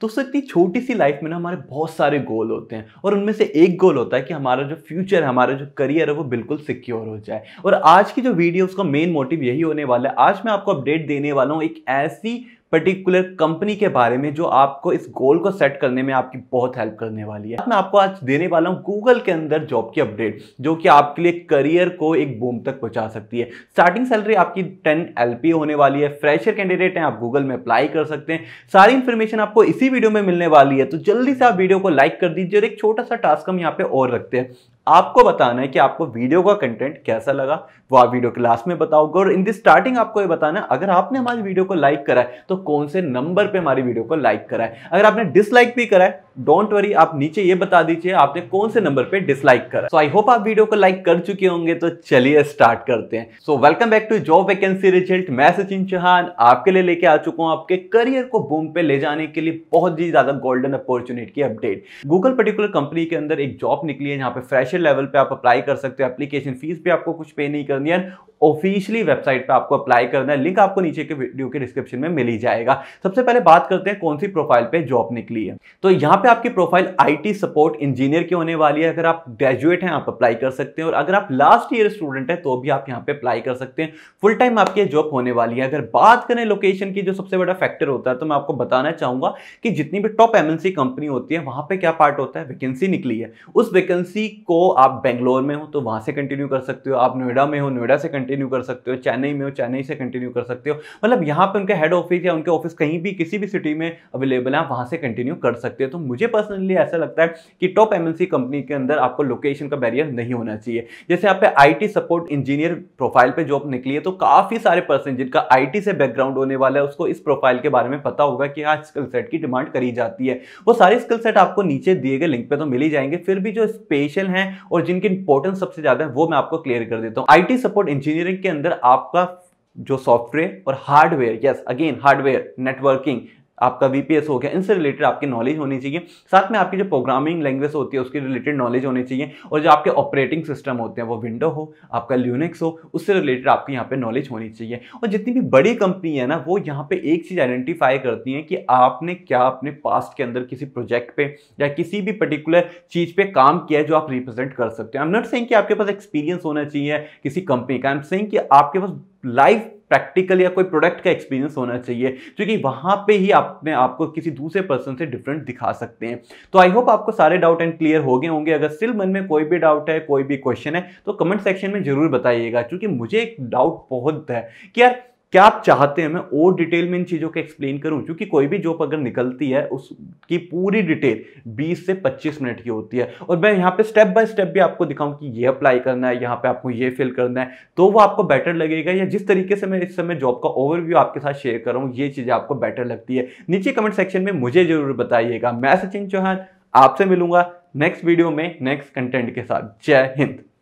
दोस्तों इतनी छोटी सी लाइफ में ना हमारे बहुत सारे गोल होते हैं और उनमें से एक गोल होता है कि हमारा जो फ्यूचर है हमारा जो करियर है वो बिल्कुल सिक्योर हो जाए और आज की जो वीडियो उसका मेन मोटिव यही होने वाला है आज मैं आपको अपडेट देने वाला हूँ एक ऐसी पर्टिकुलर कंपनी के बारे में जो आपको इस गोल को सेट करने में आपकी बहुत हेल्प करने वाली है मैं आपको आज देने वाला हूँ गूगल के अंदर जॉब की अपडेट जो कि आपके लिए करियर को एक बूम तक पहुँचा सकती है स्टार्टिंग सैलरी आपकी टेन एल होने वाली है फ्रेशर कैंडिडेट हैं आप गूगल में अप्लाई कर सकते हैं सारी इन्फॉर्मेशन आपको इसी वीडियो में मिलने वाली है तो जल्दी से आप वीडियो को लाइक कर दीजिए और एक छोटा सा टास्क हम यहाँ पे और रखते हैं आपको बताना है कि आपको वीडियो का कंटेंट कैसा लगा वो आप वीडियो के लास्ट में बताओगे और इन दिस स्टार्टिंग आपको ये बताना है अगर आपने हमारी वीडियो को लाइक करा है तो कौन से नंबर पे हमारी वीडियो को लाइक करा है अगर आपने डिसलाइक भी करा है डोंट वरी आप नीचे ये बता दीजिए आपने कौन से नंबर पे डिसलाइक करा सो आई होप आप वीडियो को लाइक कर चुके होंगे तो चलिए स्टार्ट करते हैं so welcome back to job vacancy result मैं सचिन चौहान आपके लिए लेके आ चुका हूं आपके करियर को बूम पे ले जाने के लिए बहुत ही ज्यादा गोल्डन अपॉर्चुनिटी की अपडेट गूगल पर्टिकुलर कंपनी के अंदर एक जॉब निकली है जहां पर फ्रेशर लेवल पर आप अप्लाई कर सकते हो एप्लीकेशन फीस भी आपको कुछ पे नहीं करनी है ऑफिशियली वेबसाइट पे आपको अप्लाई करना है लिंक आपको नीचे के वीडियो के डिस्क्रिप्शन में मिल ही जाएगा सबसे पहले बात करते हैं कौन सी प्रोफाइल पे जॉब निकली है तो यहाँ पे आपकी प्रोफाइल आईटी सपोर्ट इंजीनियर की होने वाली है अगर आप ग्रेजुएट हैं आप अप्लाई कर सकते हैं और अगर आप लास्ट ईयर स्टूडेंट हैं तो भी आप यहाँ पे अप्लाई कर सकते हैं फुल टाइम आपकी जॉब होने वाली है अगर बात करें लोकेशन की जो सबसे बड़ा फैक्टर होता है तो मैं आपको बताना चाहूंगा कि जितनी भी टॉप एमएनसी कंपनी होती है वहां पर क्या पार्ट होता है वैकेंसी निकली है उस वैकेंसी को आप बेंगलोर में हो तो वहां से कंटिन्यू कर सकते हो आप नोएडा में हो नोएडा से कंटिन्यू कर सकते हो चेन्नई में हो चेन्नई से कंटिन्यू कर सकते हो मतलब यहाँ पर उनके हेड ऑफिस या उनके ऑफिस कहीं भी किसी भी सिटी में अवेलेबल है वहाँ से कंटिन्यू कर सकते हो तो मुझे पर्सनली ऐसा लगता है कि टॉप एमएनसी कंपनी के अंदर आपको लोकेशन का बैरियर नहीं होना चाहिए जैसे आप आई सपोर्ट इंजीनियर प्रोफाइल पर जॉब निकली है तो काफ़ी सारे पर्सन जिनका आई से बैकग्राउंड होने वाला है उसको इस प्रोफाइल के बारे में पता होगा कि हाँ स्किल सेट की डिमांड करी जाती है वो सारे स्किल सेट आपको नीचे दिए गए लिंक पर तो मिल ही जाएंगे फिर भी जो स्पेशल हैं और जिनकी इंपॉर्टेंस सबसे ज़्यादा है वो मैं आपको क्लियर कर देता हूँ आई सपोर्ट इंजीनियर इंजीनियरिंग के अंदर आपका जो सॉफ्टवेयर और hardware yes again hardware networking आपका वीपीएस हो गया इनसे रिलेटेड आपकी नॉलेज होनी चाहिए साथ में आपकी जो प्रोग्रामिंग लैंग्वेज होती है उसके रिलेटेड नॉलेज होनी चाहिए और जो आपके ऑपरेटिंग सिस्टम होते हैं वो विंडो हो आपका ल्यूनिक्स हो उससे रिलेटेड आपके यहाँ पे नॉलेज होनी चाहिए और जितनी भी बड़ी कंपनी है ना वो यहाँ पे एक चीज़ आइडेंटिफाई करती है कि आपने क्या अपने पास्ट के अंदर किसी प्रोजेक्ट पे या किसी भी पर्टिकुलर चीज़ पे काम किया है जो आप रिप्रेजेंट कर सकते हैं आई एम नॉट सेंग कि आपके पास एक्सपीरियंस होना चाहिए किसी कंपनी का आई एम सेंग कि आपके पास लाइफ प्रैक्टिकल या कोई प्रोडक्ट का एक्सपीरियंस होना चाहिए क्योंकि वहां पे ही आपने आपको किसी दूसरे पर्सन से डिफरेंट दिखा सकते हैं तो आई होप आपको सारे डाउट एंड क्लियर हो गए होंगे अगर स्टिल मन में कोई भी डाउट है कोई भी क्वेश्चन है तो कमेंट सेक्शन में जरूर बताइएगा क्योंकि मुझे एक डाउट बहुत है कि यार क्या आप चाहते हैं मैं और डिटेल में इन चीज़ों को एक्सप्लेन करूं क्योंकि कोई भी जॉब अगर निकलती है उसकी पूरी डिटेल 20 से 25 मिनट की होती है और मैं यहाँ पे स्टेप बाय स्टेप भी आपको दिखाऊं कि ये अप्लाई करना है यहाँ पे आपको ये फिल करना है तो वो आपको बेटर लगेगा या जिस तरीके से मैं इस समय जॉब का ओवरव्यू आपके साथ शेयर कर रहा हूँ ये चीज़ें आपको बेटर लगती है नीचे कमेंट सेक्शन में मुझे जरूर बताइएगा मैं सचिन चौहान आपसे मिलूंगा नेक्स्ट वीडियो में नेक्स्ट कंटेंट के साथ जय हिंद